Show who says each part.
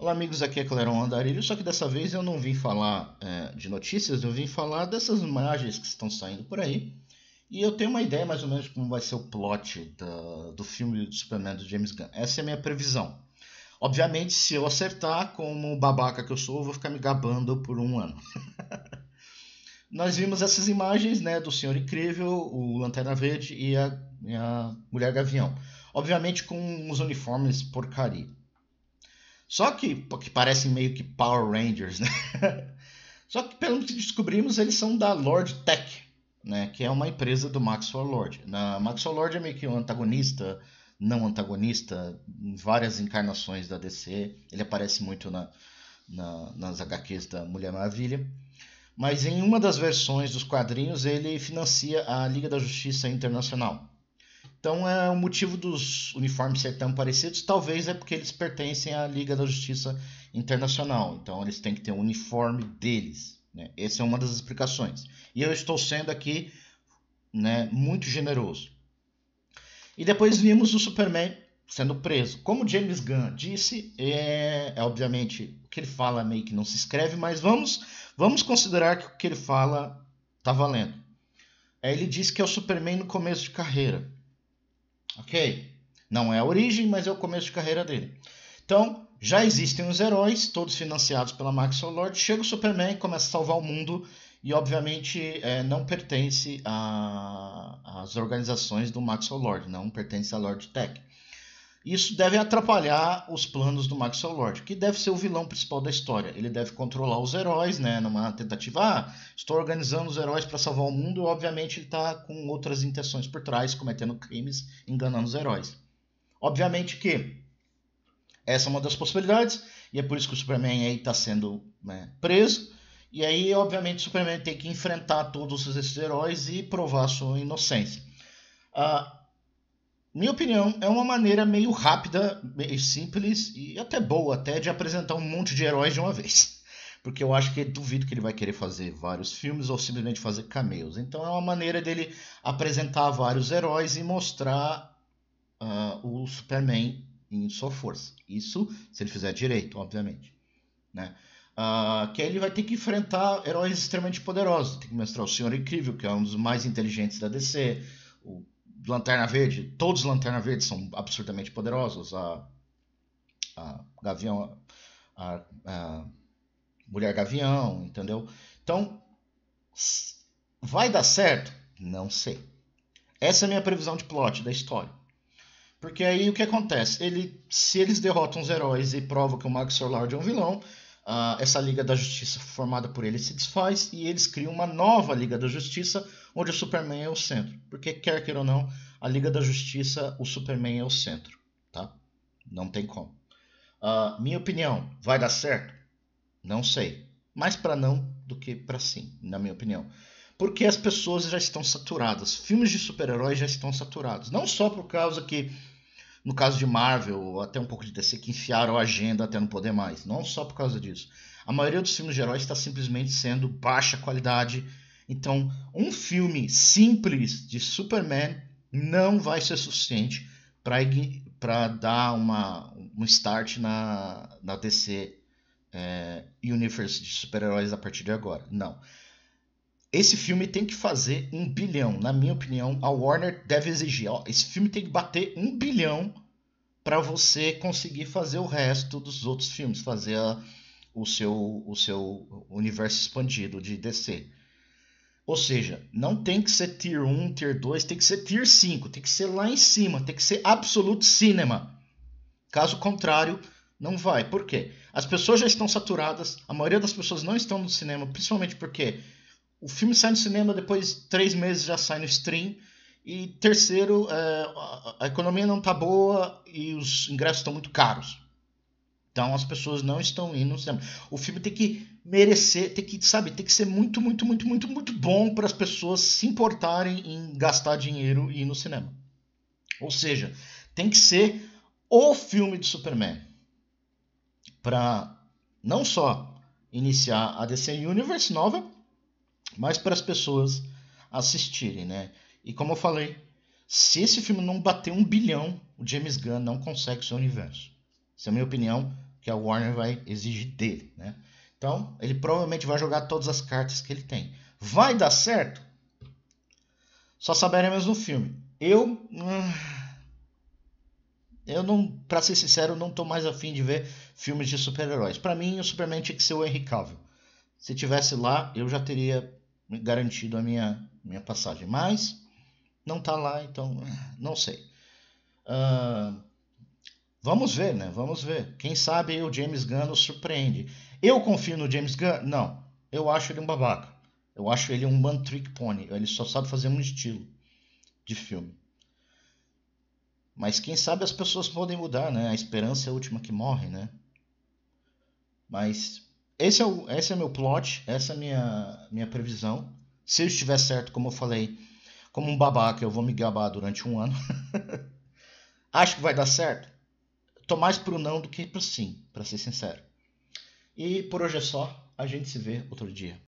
Speaker 1: Olá amigos, aqui é Clerão Andarilho, só que dessa vez eu não vim falar é, de notícias, eu vim falar dessas imagens que estão saindo por aí. E eu tenho uma ideia mais ou menos como vai ser o plot da, do filme do Superman do James Gunn. Essa é a minha previsão. Obviamente, se eu acertar, como babaca que eu sou, eu vou ficar me gabando por um ano. Nós vimos essas imagens né, do Senhor Incrível, o Lanterna Verde e a, e a Mulher Gavião. Obviamente com uns uniformes porcaria. Só que, que parecem meio que Power Rangers, né? Só que, pelo que descobrimos, eles são da Lord Tech, né? que é uma empresa do Maxwell Lord. Na Maxwell Lord é meio que um antagonista, não antagonista, em várias encarnações da DC. Ele aparece muito na, na, nas HQs da Mulher Maravilha. Mas em uma das versões dos quadrinhos, ele financia a Liga da Justiça Internacional. Então é o motivo dos uniformes ser tão parecidos, talvez é porque eles pertencem à Liga da Justiça Internacional. Então eles têm que ter o um uniforme deles. Né? Essa é uma das explicações. E eu estou sendo aqui né, muito generoso. E depois vimos o Superman sendo preso. Como James Gunn disse, é, é, obviamente o que ele fala meio que não se escreve, mas vamos, vamos considerar que o que ele fala está valendo. É, ele disse que é o Superman no começo de carreira. Ok? Não é a origem, mas é o começo de carreira dele. Então, já existem os heróis, todos financiados pela Maxwell Lord. Chega o Superman, começa a salvar o mundo e, obviamente, é, não pertence às organizações do Maxwell Lord, não pertence à Lord Tech. Isso deve atrapalhar os planos do Maxwell Lord, que deve ser o vilão principal da história. Ele deve controlar os heróis, né? Numa tentativa, ah, estou organizando os heróis para salvar o mundo. Obviamente, ele está com outras intenções por trás, cometendo crimes, enganando os heróis. Obviamente que essa é uma das possibilidades, e é por isso que o Superman aí está sendo né, preso. E aí, obviamente, o Superman tem que enfrentar todos esses heróis e provar sua inocência. Uh, minha opinião, é uma maneira meio rápida, meio simples e até boa até de apresentar um monte de heróis de uma vez. Porque eu acho que duvido que ele vai querer fazer vários filmes ou simplesmente fazer cameos. Então é uma maneira dele apresentar vários heróis e mostrar uh, o Superman em sua força. Isso se ele fizer direito, obviamente. Né? Uh, que aí ele vai ter que enfrentar heróis extremamente poderosos. Tem que mostrar o Senhor Incrível, que é um dos mais inteligentes da DC, o Lanterna Verde, todos os Lanterna Verde são absurdamente poderosos. A, a Gavião, a, a Mulher Gavião, entendeu? Então, vai dar certo? Não sei. Essa é a minha previsão de plot da história. Porque aí o que acontece? Ele, se eles derrotam os heróis e provam que o Max Solar é um vilão, Uh, essa Liga da Justiça formada por ele se desfaz e eles criam uma nova Liga da Justiça onde o Superman é o centro. Porque quer queira ou não, a Liga da Justiça, o Superman é o centro, tá? Não tem como. Uh, minha opinião, vai dar certo? Não sei. Mais para não do que para sim, na minha opinião. Porque as pessoas já estão saturadas. Filmes de super-heróis já estão saturados. Não só por causa que no caso de Marvel, até um pouco de DC, que enfiaram a agenda até não poder mais. Não só por causa disso. A maioria dos filmes de heróis está simplesmente sendo baixa qualidade. Então, um filme simples de Superman não vai ser suficiente para dar uma, um start na, na DC é, Universe de super-heróis a partir de agora. Não esse filme tem que fazer um bilhão. Na minha opinião, a Warner deve exigir. Ó, esse filme tem que bater um bilhão para você conseguir fazer o resto dos outros filmes, fazer a, o, seu, o seu universo expandido de DC. Ou seja, não tem que ser Tier 1, Tier 2, tem que ser Tier 5, tem que ser lá em cima, tem que ser absoluto cinema. Caso contrário, não vai. Por quê? As pessoas já estão saturadas, a maioria das pessoas não estão no cinema, principalmente porque o filme sai no cinema, depois três meses já sai no stream. E terceiro, é, a economia não está boa e os ingressos estão muito caros. Então as pessoas não estão indo no cinema. O filme tem que merecer, tem que, sabe, tem que ser muito, muito, muito, muito, muito bom para as pessoas se importarem em gastar dinheiro e ir no cinema. Ou seja, tem que ser o filme de Superman para não só iniciar a DC Universe nova, mas para as pessoas assistirem, né? E como eu falei, se esse filme não bater um bilhão, o James Gunn não consegue seu universo. Essa é a minha opinião, que a Warner vai exigir dele, né? Então, ele provavelmente vai jogar todas as cartas que ele tem. Vai dar certo? Só saberemos no filme. Eu. Ah, eu não, para ser sincero, não tô mais afim de ver filmes de super-heróis. Para mim, o Superman tinha que ser o Henry Cavill. Se tivesse lá, eu já teria garantido a minha, minha passagem. Mas não está lá, então é, não sei. Uh, vamos ver, né? Vamos ver. Quem sabe o James Gunn nos surpreende. Eu confio no James Gunn? Não. Eu acho ele um babaca. Eu acho ele um one trick pony. Ele só sabe fazer um estilo de filme. Mas quem sabe as pessoas podem mudar, né? A esperança é a última que morre, né? Mas esse é o esse é meu plot, essa é minha minha previsão. Se eu estiver certo, como eu falei, como um babaca, eu vou me gabar durante um ano. Acho que vai dar certo. Tô mais pro não do que pro sim, para ser sincero. E por hoje é só. A gente se vê outro dia.